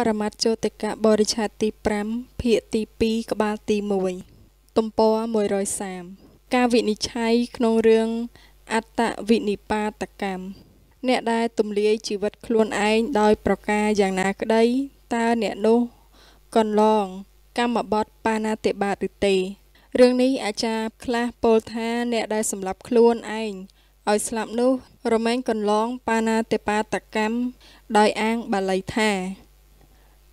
បរមត្ថជោតិកៈបរិឆេទទី5ភាគទី2ក្បាលទី1ទំព័រ130ការវិនិច្ឆ័យក្នុងរឿងអត្តវិនិបាតកម្មអ្នកដែលទម្លាយជីវិតខ្លួនឯងដោយប្រការយ៉ាងណាក្តីតើអ្នកនោះកន្លងកម្មបតបាណាតិបាតឬទេរឿងនេះអាចារ្យខ្លះពោលថា អ្នកដែលសម្លាប់ខ្លួនឯងឲ្យស្លាប់នោះ រមែងកន្លងបាណាតិបាតកម្មដោយអាងបាលីថា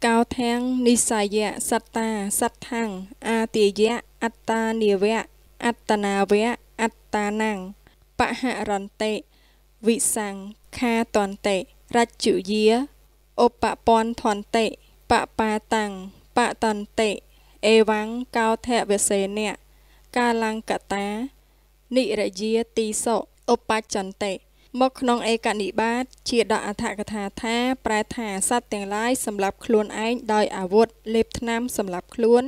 កោធាំងនិស័យៈសត្តាសត្ថាំងអាទិយៈអត្តានិវៈអត្តនាវៈអត្តានੰងបហរន្តិវិសង្ខាតន្តិរជ្ជយាឧបពន្ធន្តិបបាតាំងបតន្តិអេវង្កោធវសេនៈកាលង្កតានិរយាទីសុឧបច្ចន្តិមកក្នុងឯកនិបាតជាដកអត្ថកថាថាប្រែថាសត្វទាំងឡាយសម្រាប់ខ្លួនឯងដោយអាវុធលេបថ្នាំ សម្រាប់ខ្លួន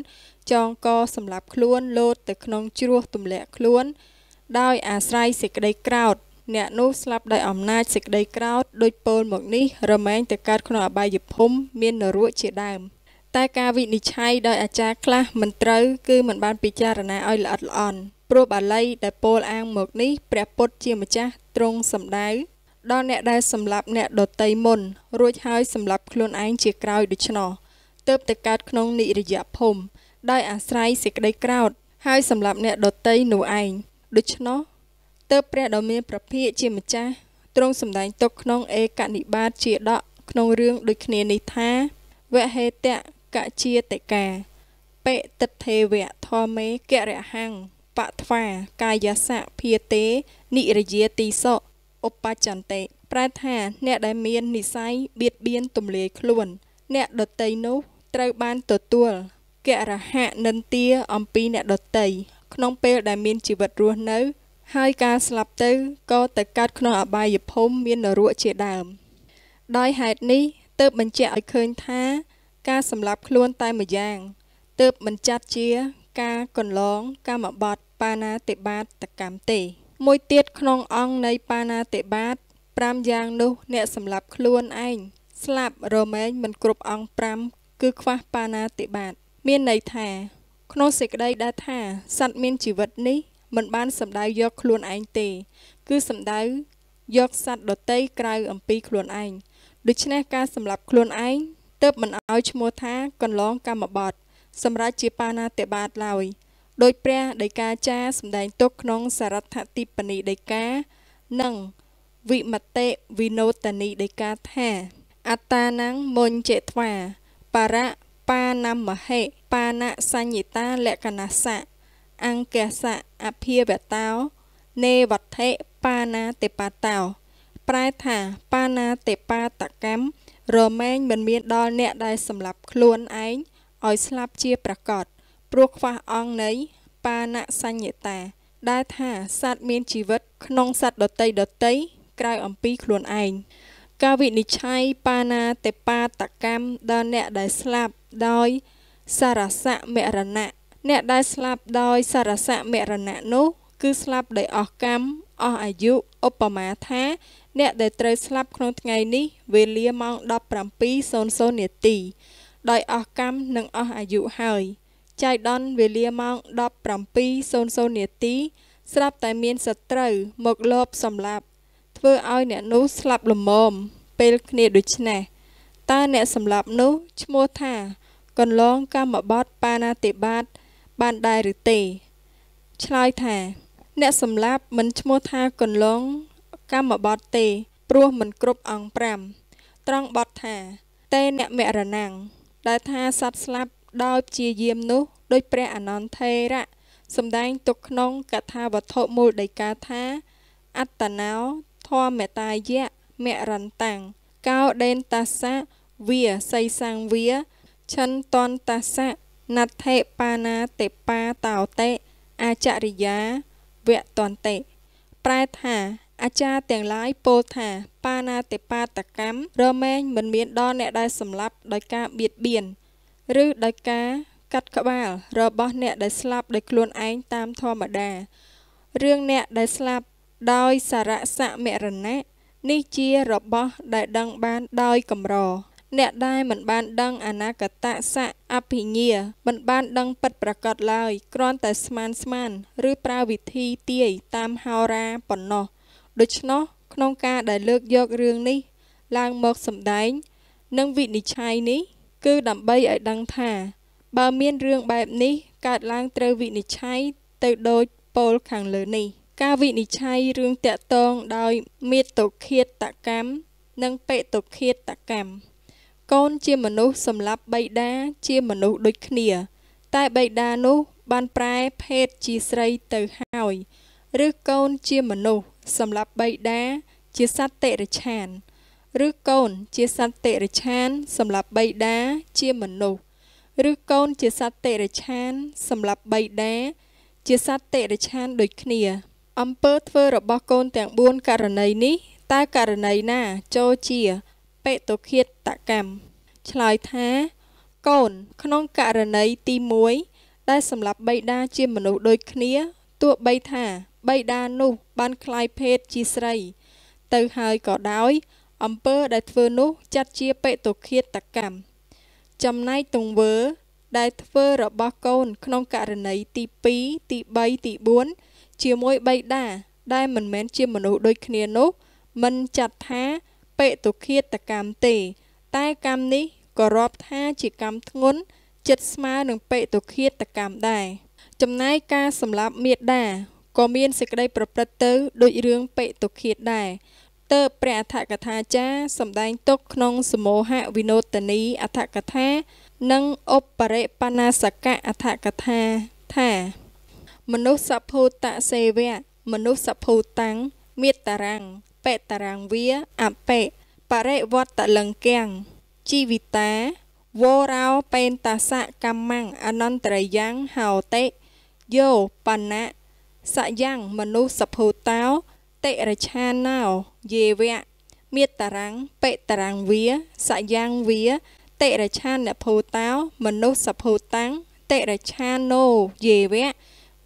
ចងកសម្រាប់ខ្លួនលោតទៅក្នុងជ្រោះទម្លាក់ខ្លួន ដោយអាស្រ័យសេចក្តីក្រោតអ្នកនោះស្លាប់ដោយអំណាចសេចក្តីក្រោតដូចពោលមកនេះរមែងទៅកើតក្នុងអបាយភូមិមាននរកជាដើម។តែការវិនិច្ឆ័យដោយអាចារ្យខ្លះមិនត្រូវគឺមិនបានពិចារណាឲ្យល្អិតល្អន់ព្រោះបាលីដែលពោលអាងមកនេះព្រះពុទ្ធជាម្ចាស់ទ្រង់សម្ដៅដល់អ្នកដែលសម្លាប់អ្នកដតីមុនរួចហើយសម្លាប់ខ្លួនឯងជាក្រោយដូច្នោះទើបទៅកើតក្នុងនិរយភូមិដោយអាស្រ័យសេចក្តីក្រោធហើយសម្លាប់អ្នកដតីនោះឯងដូច្នោះទើបព្រះដ៏មានព្រះភិយជាម្ចាស់ទ្រង់សម្ដែងទុកក្នុងឯកនិបាតជាដកក្នុងរឿងដូចគ្នានេះថាវហេតៈកជាតិកាបេតិទ្ធេវៈធមេគរហੰបត្វាកាយសៈភាទេនិរយាទីសោឧបច្ចន្តិប្រែថាអ្នកដែលមាននិស័យបៀតបៀនទម្លាយខ្លួន អ្នកដតីនោះ ត្រូវបានទទួលគរហនិន្ទាអំពីអ្នកដតីក្នុងពេលដែលមានជីវិតរស់នៅ ហើយការស្លាប់ទៅក៏ទៅកើតក្នុងអបាយភូមិមាននរកជាដើមដោយហេតុនេះទើបបញ្ជាក់ឲ្យឃើញថាការសម្លាប់ខ្លួនតែម្យ៉ាងទើបមិនចាត់ជាការកន្លងកម្មបត្តិបាណាតិបាតកម្មទេ មួយទៀតក្នុងអង្គនៃបាណាតិបាត5យ៉ាងនោះ អ្នកសម្លាប់ខ្លួនឯងស្លាប់រមែងមិនគ្រប់អង្គ5គឺខ្វះបាណាតិបាតមានន័យថា ក្នុងសេចក្តីដែលថាសត្វមានជីវិតនេះមិនបានសម្ដៅយកខ្លួនឯងទេ គឺសម្ដៅយកសត្វដតីក្រៅអំពីខ្លួនឯងដូច្នេះការសម្លាប់ខ្លួនឯងទៅមិនឲ្យឈ្មោះថាកន្លងកម្មបតសម្រាប់ជាបាណាតិបាតឡើយដោយព្រះដីកាចាសម្ដែងទុកក្នុងសរដ្ឋតិបនីដីកានិងវិមតិវិនោតនីដីកាថាអតានังមុញចេត្វាបរៈបាណមហេបាណសញ្ញតាលក្ខណសៈអង្គសៈអភិវតោនេវត្ថេបាណាតិបាតោ ប្រែថាបាណាតិបាតកម្មរមែងមិនមានដល់អ្នកដែលសម្លាប់ខ្លួនឯងឲ្យស្លាប់ជាប្រកបព្រោះខ្វះអង្គនៃ បាណសញ្ញតា ដែលថាសត្វមានជីវិតក្នុងសត្វដតីដតីក្រៅអំពីខ្លួនឯងការវិនិច្ឆ័យបាណាតេបាតកម្មដល់អ្នកដែលស្លាប់ដោយសារសៈមរណៈអ្នកដែលស្លាប់ដោយសារសៈមរណៈនោះគឺស្លាប់ដោយអស់កម្មអស់អាយុឧបមាថាអ្នកដែលត្រូវស្លាប់ក្នុងថ្ងៃនេះវេលាម៉ោង17:00នាទី ដោយ អស់កម្មនិងអស់អាយុហើយចៃដន្យវេលាម៉ោង17:00នាទី ស្រាប់តែ មានសត្រូវមកលបសម្លាប់ ធ្វើឲ្យអ្នកនោះស្លាប់លមមពេលគ្នាដូច្នេះតើអ្នកសម្លាប់នោះឈ្មោះថា កន្លងកម្មបតបាណាតិបាតបានដែរឬទេ ឆ្លើយថាអ្នកសម្លាប់មិនឈ្មោះថាកន្លងកម្មបតទេព្រោះមិនគ្រប់អង្គ5ត្រង់បតថាតេអ្នកមរណាំងដែលថាសត្វស្លាប់ដោយព្យាយាមនោះ ដោយព្រះអនន្តថេរៈសម្ដែងទុកក្នុងកថាវត្ថុមូលដីកាថាអត្តណោធម្មតាយៈមរន្តាំងកោដេនតាសៈវាសីសាំងវាឆិនតនតាសៈណដ្ឋេបាណាទេបាតោតេអាចរិយាវតន្តិប្រែថាអាចារ្យទាំងឡាយពោលថាបាណាតិបាតកម្មរមែងមិនមានដល់អ្នកដែលសម្លាប់ដោយការបៀតបៀនឬដោយការកាត់ក្បាលរបស់អ្នកដែលស្លាប់ដោយខ្លួនឯងតាមធម្មតារឿងអ្នកដែលស្លាប់ដោយសារៈសៈមរណៈនេះជារបស់ ដែលដឹងបានដោយកម្រអ្នកដែលមិនបានដឹងអនាគតសៈអភិញាមិនបានដឹងពិតប្រាកដឡើយគ្រាន់តែស្មានស្មាន ឬប្រើវិធីទាយតាមហោរាប៉ុណ្ណោះដូច្នោះ ក្នុងការដែលលើកយករឿងនេះ ឡើងមកសម្ដែងនិងវិនិច្ឆ័យនេះគឺដើម្បីឲ្យដឹងថា បើមានរឿងបែបនេះកើតឡើងត្រូវវិនិច្ឆ័យទៅដូចពលខាងលើនេះ ការវិនិច្ឆ័យរឿងតាក់ទងដោយមេតុឃាតកម្មនិងបេតុឃាតកម្មកូនជាមនុស្សសម្រាប់បិតាជាមនុស្សដូចគ្នា តែបិតានោះបានប្រែភេទជាស្រីទៅហើយ ឬកូនជាមនុស្សសម្រាប់បិតាជាសត្វតិរឆានឬកូនជាសត្វតិរឆានសម្រាប់បិតាជាមនុស្សឬកូនជាសត្វតិរឆានសម្រាប់បិតាជាសត្វតិរឆានដូចគ្នា អំពើធ្វើរបស់កូនទាំង4ករណីនេះតើករណីណាចូលជាបេតុឃាតកម្មឆ្លើយថាកូនក្នុងករណីទី1ដែលសម្រាប់បិតាជាមនុស្សដូចគ្នាទោះបីថាបិតានោះ បានคล้ายភេទជាស្រី ទៅហើយក៏ដោយ អំពើដែលធ្វើនោះចាត់ជាបេតុឃាតកម្មចំណែកទង្វើដែលធ្វើរបស់កូនក្នុងករណីទី2ទី3ទី4ជាមួយបិតាដែលមិនមែនជាមនុស្សដូចគ្នានោះមិនចាត់ថាបេទុឃាតកម្មទេតែកម្មនេះក៏រាប់ថាជាកម្មធ្ងន់ចិត្តស្មើនឹងបេទុឃាតកម្មដែរចំណែកការសម្លាប់មេដា ក៏មានសេចក្តីប្រព្រឹត្តទៅដូចរឿងបេតុឃាតដែរតើព្រះអធិកថាចារ្យសម្ដែងទុកក្នុងសមោហវិនោតនីអធិកថានិងអបរិបណាសកៈអធិកថាថា មនុស្សសភូតសេវៈមនុស្សសភូតាំងមេតារាំងបេតារាងវាអបេបរិវត្តលង្គាំងជីវិតាវរោបេនតាសៈកម្មੰអនន្តរយ៉ាងហោតិយោបណៈសយ៉ាងមនុស្សភូតោតិរឆាណោយេវៈមេតារាំងបេតារាំងវាសយ៉ាងវាតិរឆានភូតោមនុស្សភូតាំងតិរឆាណោយេវៈ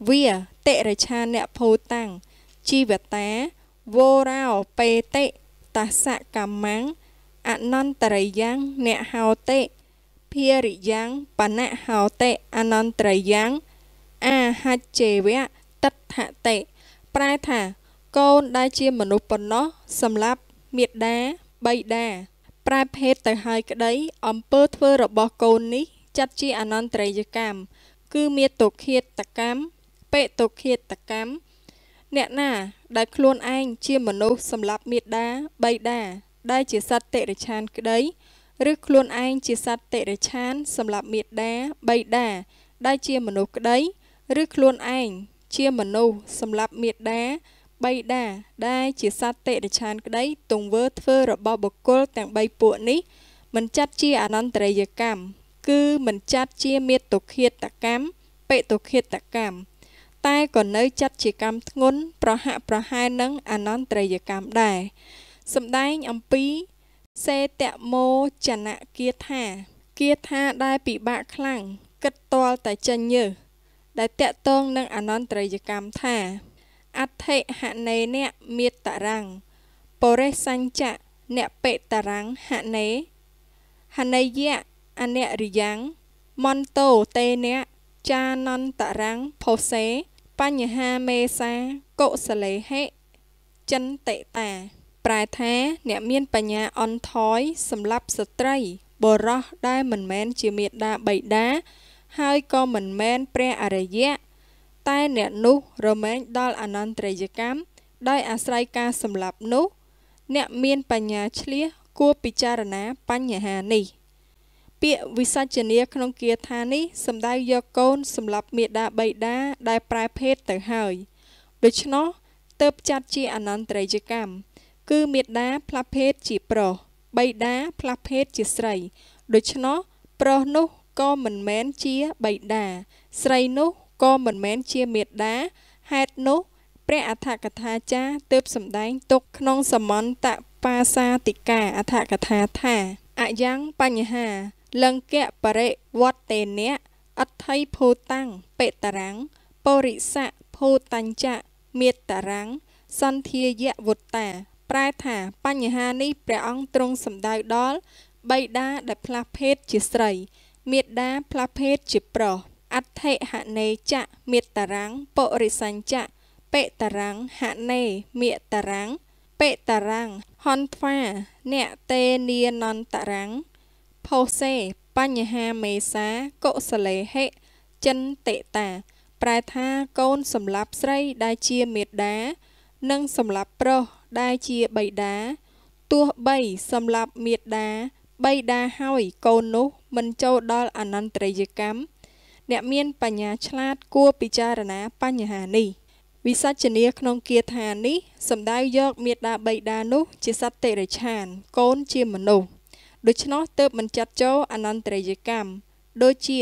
វាតិរឆានភូតាំងជីវតាវរោបេតិតសកម្មੰអនន្តរិយ៉ាងអ្នកហោតិភារិយ៉ាងបណៈហោតិអនន្តរិយ៉ាងអាហច្ចេវៈតដ្ឋតិប្រែថាកូនដែលជាមនុស្សប៉ុណ្ណោះសម្រាប់មេដាបៃតាប្រែភេទទៅហើយក្តី អំពើធ្វើរបស់កូននេះចាត់ជាអនន្តរិយកម្មគឺមាតុឃាតកម្មបេតុឃាតកម្មអ្នកណា ដែលខ្លួនឯងជាមនុស្សសម្រាប់មេដាបៃតាដែលជាសត្វតិរិឆានក្តីឬខ្លួនឯងជាសត្វតិរិឆានសម្រាប់មេដាបៃតាដែលជាមនុស្សក្តី ឬខ្លួនឯងជាមនុស្សសម្រាប់មេដាបៃតាដែលជាសត្វតិរិឆានក្តី ទង្វើធ្វើរបស់បុគ្គលទាំង3ពួកនេះមិនចាត់ជាអនន្តរិយកម្មគឺមិនចាត់ជាមេតុឃាតកម្មបេតុឃាតកម្មតែក៏នៅចាត់ជាកម្មធ្ងន់ប្រហាក់ប្រហែលនឹងអនន្តរិយកម្មដែរសម្ដែងអំពី សេតមោចនគាថាគាថាដែលពិបាកខ្លាំងគិតតលតែចេញញើសដែលតកតងនឹងអនន្តរិយកម្មថាអដ្ឋិហណេនៈមេតរੰងបរិសញ្ចៈអ្នកបេតរੰងហណេហណេយៈអនរិយੰងមន្តោតេនៈចានន្តរੰងផោសេបញ្ហាមេសាកុសលេហិចិន្តិតា ប្រែថាអ្នកមានបញ្ញាអន់ថយសម្រាប់ស្ត្រី បរោះដែលមិនមែនជាមេដាបៃតាហើយក៏មិនមែនព្រះអរិយៈតែអ្នកនោះរមែងដល់អនន្តរិយកម្មដោយអាស្រ័យការសម្លាប់នោះ អ្នកមានបញ្ញាឆ្លៀសគួរពិចារណាបញ្ហានេះ។ពាក្យវិសញ្ជនាក្នុងគាថានេះសំដៅយកកូនសម្រាប់មេដាបៃតាដែលប្រែភេទទៅហើយដូច្នោះទៅចាត់ជាអនន្តរិយកម្មគឺមេដាផ្លាស់ភេទជាប្រុសបៃតាផ្លាស់ភេទជាស្រីដូច្នោះប្រុសនោះក៏មិនមែនជាបៃតាស្រីនោះក៏មិនមែនជាមេដាហេតុនោះ ព្រះអធកថាចារ្យទើបសម្ដែងទុកក្នុងសមន្តបាសាតិកាអធកថាថាអយ៉ាងបញ្ហាលង្កបរិវត្តេនៈអដ្ឋិភូតាំងបេតរាំងពរិស័កភូតញ្ចៈមេតរាំងសន្ធាយវុតាប្រែថាបញ្ហានេះព្រះអង្គទ្រង់សម្ដៅដល់បិតាដែលផ្លាស់ភេទជាស្រីមេតាផ្លាស់ភេទជាប្រុសអដ្ឋិហនេចៈមេតរាំងពរិសញ្ចៈបេតរាំងហនេមេតរាំងបេតរាំងហនធ្វាអ្នកតេនានន្តរាំងផូសេបញ្ហាមេសាកុសលេហិចិនតិតា ប្រែថាកូនសម្លាប់ស្រីដែលជាមេដានិងសម្លាប់ប្រុសដែលជាបៃតាទោះបីសម្លាប់មេដាបៃតាហើយកូននោះមិនចូលដល់អនន្តរិយកម្មអ្នកមាន បញ្ញាឆ្លាតគួរពិចារណា បញ្ហានេះវិសាជនាក្នុងគាថានេះសំដៅយកមេដាបៃតានោះ ជាសត្វតិរិឆានកូនជាមនុស្សដូច្នោះទើបមិនចាត់ចូលអនន្តរិយកម្មដូចជា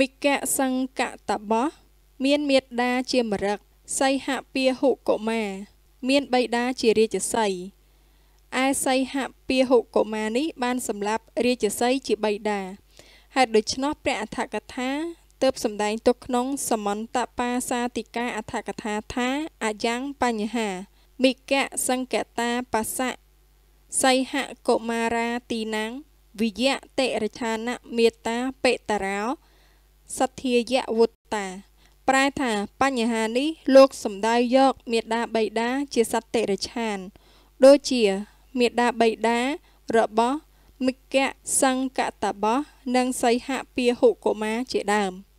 មិកៈសង្កតបោះមានមេដាជាមរឹកសីហពាហុកុមារមានបៃតាជារាជសីឯសីហពាហុកុមារនេះបានសម្លាប់រាជសីជាបៃតាហេតុដូច្នោះ ព្រះអធិកថាទើបសម្ដែងទុកក្នុងសមន្តបាសាតិកាអធិកថាថាអាយ៉ាងបញ្ហា មិកៈសង្កតាបសៈសីហកុមារាទីណាំងវិយៈតិរឆានៈមេតាបេតារោសទ្ធាយវុតតាប្រែថាបញ្ហានេះលោកសំដៅយកមេដាបៃតាជាសត្វតិរឆានដូចជាមេដាបៃតារបស់មិគៈសង្កតបោះនិងសីហពាហុកុមារជាដើម។